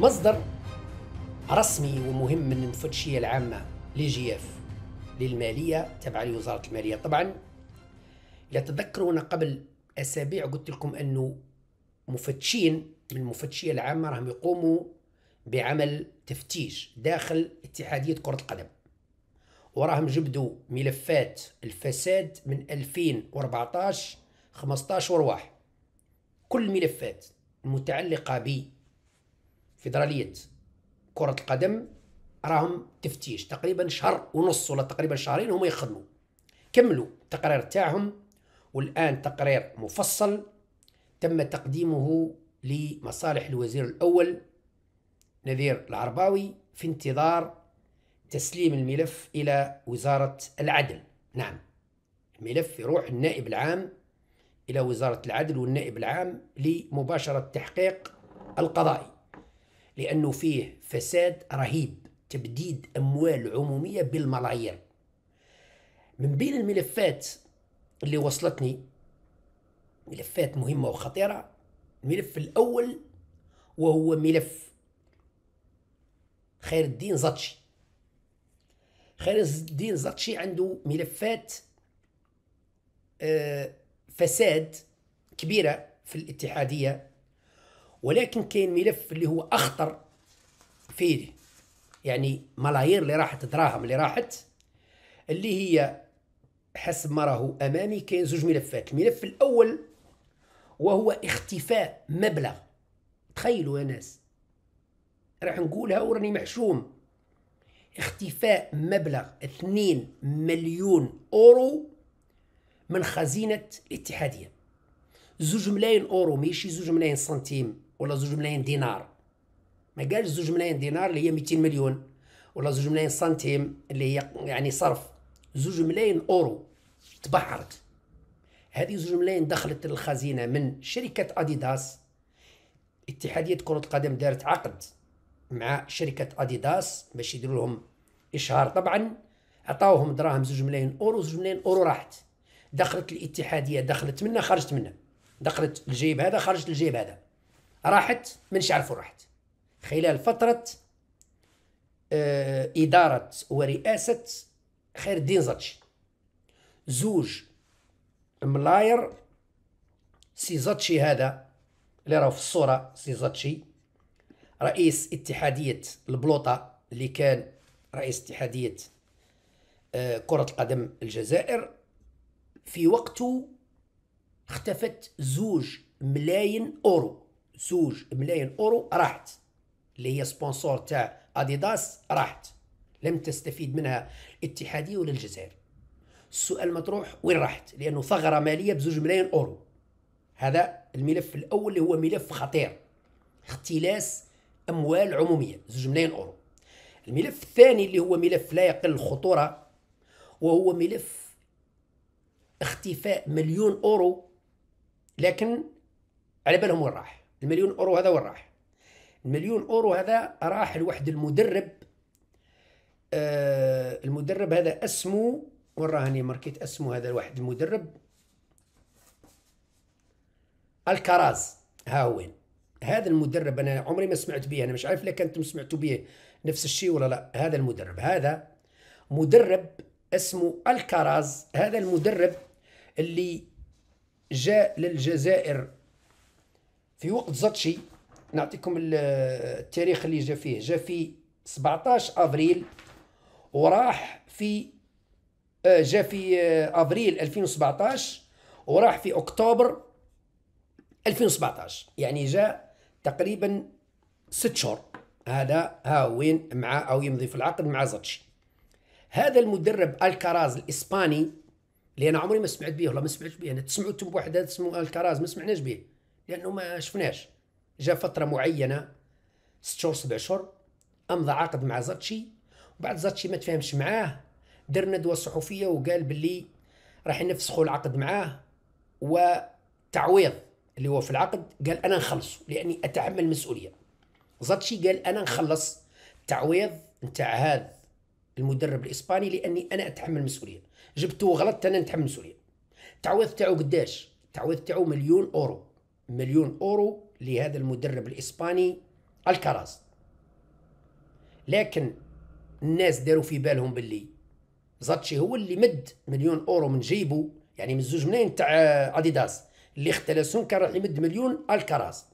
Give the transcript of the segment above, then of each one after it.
مصدر رسمي ومهم من المفتشيه العامه لجياف للماليه تبع لوزاره الماليه طبعا لا تذكروا انا قبل اسابيع قلت لكم انه مفتشين من المفتشيه العامه راهم يقوموا بعمل تفتيش داخل اتحاديه كره القدم وراهم جبدوا ملفات الفساد من 2014 15 ورواح كل الملفات المتعلقه فيدراليه كره القدم راهم تفتيش تقريبا شهر ونص ولا تقريبا شهرين هما يخدموا كملوا التقرير تاعهم والان تقرير مفصل تم تقديمه لمصالح الوزير الاول نذير العرباوي في انتظار تسليم الملف الى وزاره العدل نعم الملف يروح النائب العام الى وزاره العدل والنائب العام لمباشره تحقيق القضائي لأنه فيه فساد رهيب تبديد أموال عمومية بالملايير من بين الملفات اللي وصلتني ملفات مهمة وخطيرة الملف الأول وهو ملف خير الدين زاتشي خير الدين زاتشي عنده ملفات آه، فساد كبيرة في الاتحادية ولكن كاين ملف اللي هو اخطر في يدي يعني ملايير اللي راحت دراهم اللي راحت اللي هي حسب ما راهو امامي كاين زوج ملفات الملف الاول وهو اختفاء مبلغ تخيلوا يا ناس راح نقولها وراني محشوم اختفاء مبلغ 2 مليون اورو من خزينه الاتحاديه زوج ملايين اورو ماشي زوج ملايين سنتيم ولا زوج ملايين دينار ما قالش زوج ملايين دينار اللي هي 200 مليون ولا زوج ملايين سنتيم اللي هي يعني صرف زوج ملايين اورو تبحرت هذه زوج ملايين دخلت للخزينه من شركه اديداس اتحاديه كره القدم دارت عقد مع شركه اديداس باش يديروا لهم اشهار طبعا عطاوهم دراهم زوج ملايين اورو زوج ملايين اورو راحت دخلت الاتحاديه دخلت منا خرجت منا دخلت الجيب هذا خرجت الجيب هذا راحت من عارفوا راحت خلال فترة آه، إدارة ورئاسة خير الدين زطشي زوج ملاير سي زطشي هذا اللي راه في الصورة سي زطشي رئيس اتحادية البلوطة اللي كان رئيس اتحادية آه، كرة القدم الجزائر في وقته اختفت زوج ملايين أورو زوج ملايين اورو راحت اللي هي سبونسور تاع اديداس راحت لم تستفيد منها الاتحاديه ولا الجزائر السؤال المطروح وين راحت لانه ثغره ماليه بزوج ملايين اورو هذا الملف الاول اللي هو ملف خطير اختلاس اموال عموميه زوج ملايين اورو الملف الثاني اللي هو ملف لا يقل خطوره وهو ملف اختفاء مليون اورو لكن على بالهم وين راح المليون اورو هذا وين راح المليون اورو هذا راح لواحد المدرب آه المدرب هذا اسمه وين راني ماركيت اسمه هذا الواحد المدرب الكراز ها هو هذا المدرب انا عمري ما سمعت به انا مش عارف لك انتم سمعتوا به نفس الشيء ولا لا هذا المدرب هذا مدرب اسمه الكراز هذا المدرب اللي جاء للجزائر في وقت زاتشي نعطيكم التاريخ اللي جا فيه جا في 17 افريل وراح في آه، جا في آه، افريل 2017 وراح في اكتوبر 2017 يعني جا تقريبا ست شهور هذا ها وين مع او يمضي في العقد مع زاتشي هذا المدرب الكراز الاسباني اللي انا عمري ما سمعت به والله ما سمعت به انا يعني تسمعوا انتم بواحد اسمه الكراز ما سمعناش به لانه ما شفناش جا فتره معينه ست شهور سبع شهور امضى عقد مع زاتشي وبعد زاتشي ما تفاهمش معاه دار ندوه صحفيه وقال باللي راح ينفسخوا العقد معاه وتعويض اللي هو في العقد قال انا نخلص لاني اتحمل المسؤوليه زاتشي قال انا نخلص التعويض نتاع هذا المدرب الاسباني لاني انا اتحمل المسؤوليه جبته غلط انا نتحمل المسؤوليه التعويض تاعو قداش التعويض تاعو مليون اورو مليون أورو لهذا المدرب الإسباني الكراز لكن الناس داروا في بالهم باللي زاتشي هو اللي مد مليون أورو من جيبه يعني من زوج منين تاع اديداس اللي اختلسون كان راح يمد مليون الكراز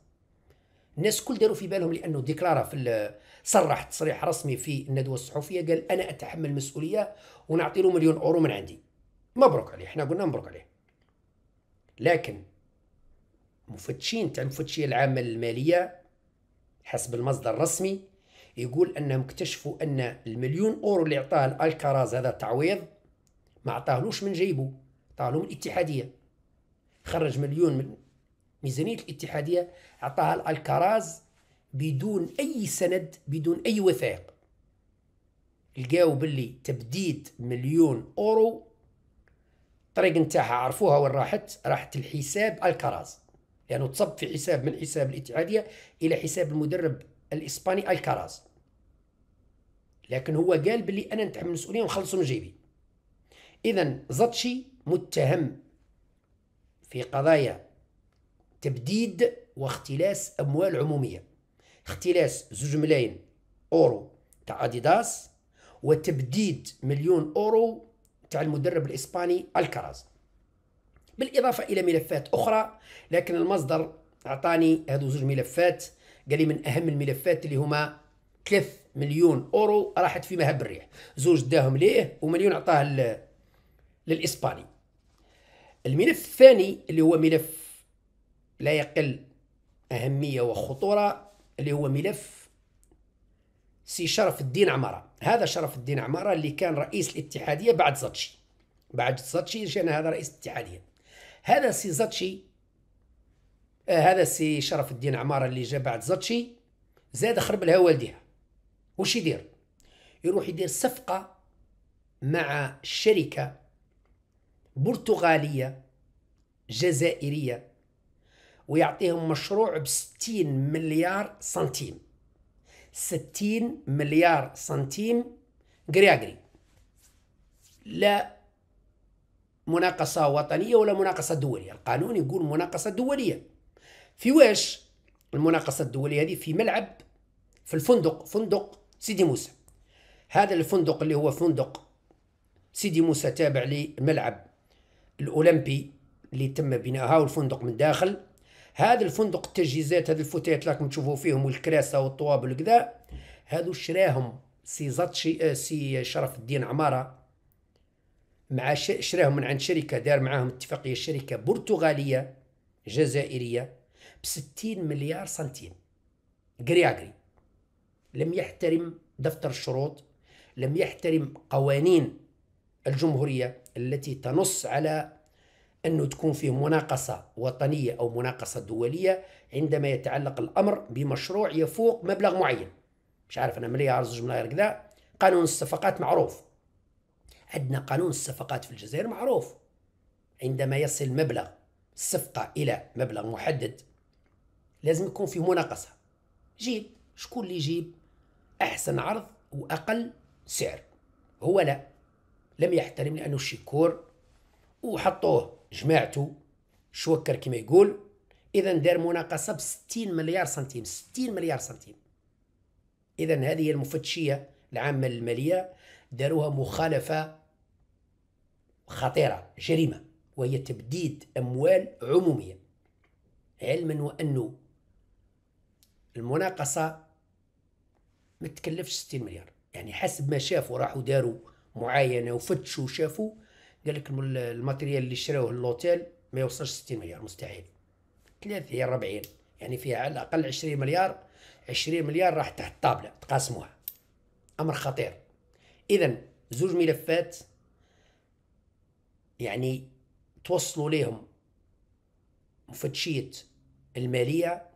الناس كل داروا في بالهم لانه ديكلارا في صرح تصريح رسمي في الندوه الصحفيه قال انا اتحمل المسؤوليه ونعطي له مليون اورو من عندي مبروك عليه احنا قلنا مبروك عليه لكن مفتشين تاع المفتشية العامة للمالية حسب المصدر الرسمي يقول انهم اكتشفوا ان المليون اورو اللي عطاه الالكراز هذا تعويض ما عطاهلوش من جيبه عطاهلو من الاتحاديه خرج مليون من ميزانيه الاتحاديه عطاها الالكراز بدون اي سند بدون اي وثائق لقاو باللي تبديد مليون اورو الطريق نتاعها عرفوها وين راحت راحت الحساب الكراز لأنه يعني تصب في حساب من حساب الاتحادية إلى حساب المدرب الإسباني الكاراز لكن هو قال بلي أنا نتحمل المسؤولية ونخلصه من جيبي إذا زاتشي متهم في قضايا تبديد واختلاس أموال عمومية اختلاس زوج ملايين أورو تاع أديداس وتبديد مليون أورو تاع المدرب الإسباني الكاراز بالإضافة إلى ملفات أخرى لكن المصدر أعطاني هذو زوج ملفات قال لي من أهم الملفات اللي هما 3 مليون أورو راحت في مهب الريح زوج داهم ليه ومليون عطاه للإسباني الملف الثاني اللي هو ملف لا يقل أهمية وخطورة اللي هو ملف سي شرف الدين عمارة هذا شرف الدين عمارة اللي كان رئيس الاتحادية بعد زاتشي بعد زاتشي جانا هذا رئيس الاتحادية هذا سي زاتشي آه هذا سي شرف الدين عمارة اللي جا بعد زاتشي زاد خرب لها والديها وش يدير يروح يدير صفقة مع شركة برتغالية جزائرية ويعطيهم مشروع بستين مليار سنتيم ستين مليار سنتيم قريقري لا مناقصة وطنية ولا مناقصة دولية القانون يقول مناقصة دولية في واش المناقصة الدولية هذه في ملعب في الفندق فندق سيدي موسى هذا الفندق اللي هو فندق سيدي موسى تابع لملعب الأولمبي اللي تم بناءها والفندق من داخل هذا الفندق التجهيزات هذه الفتيات راكم تشوفوا فيهم والكراسة والطوابل كذا هذو شراهم سي زطشي آه، سي شرف الدين عمارة مع شراهم من عند شركه دار معاهم اتفاقيه شركه برتغاليه جزائريه بستين مليار سنتيم قري أجري لم يحترم دفتر الشروط لم يحترم قوانين الجمهوريه التي تنص على انه تكون فيه مناقصه وطنيه او مناقصه دوليه عندما يتعلق الامر بمشروع يفوق مبلغ معين مش عارف انا مليار زوج ملايير كذا قانون الصفقات معروف عندنا قانون الصفقات في الجزائر معروف عندما يصل مبلغ الصفقة إلى مبلغ محدد لازم يكون فيه مناقصة جيب شكون اللي يجيب أحسن عرض وأقل سعر هو لا لم يحترم لأنه شيكور وحطوه جماعته شوكر كما يقول إذا دار مناقصة ب 60 مليار سنتيم 60 مليار سنتيم إذا هذه المفتشية العامة للمالية داروها مخالفة خطيرة جريمة وهي تبديد أموال عمومية علما وأنه المناقصة ما تكلفش 60 مليار يعني حسب ما شافوا راحوا داروا معاينة وفتشوا وشافوا قال لك الماتريال اللي شراوه اللوتيل ما يوصلش 60 مليار مستحيل ثلاثة هي ربعين يعني فيها على الأقل 20 مليار 20 مليار راح تحت الطابلة تقاسموها أمر خطير اذا زوج ملفات يعني توصلوا ليهم مفتشية المالية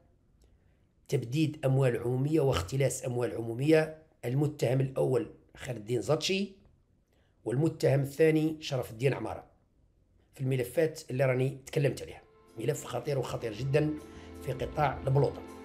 تبديد أموال عمومية واختلاس أموال عمومية المتهم الأول خير الدين زطشي والمتهم الثاني شرف الدين عمارة في الملفات اللي راني تكلمت عليها ملف خطير وخطير جدا في قطاع البلوطه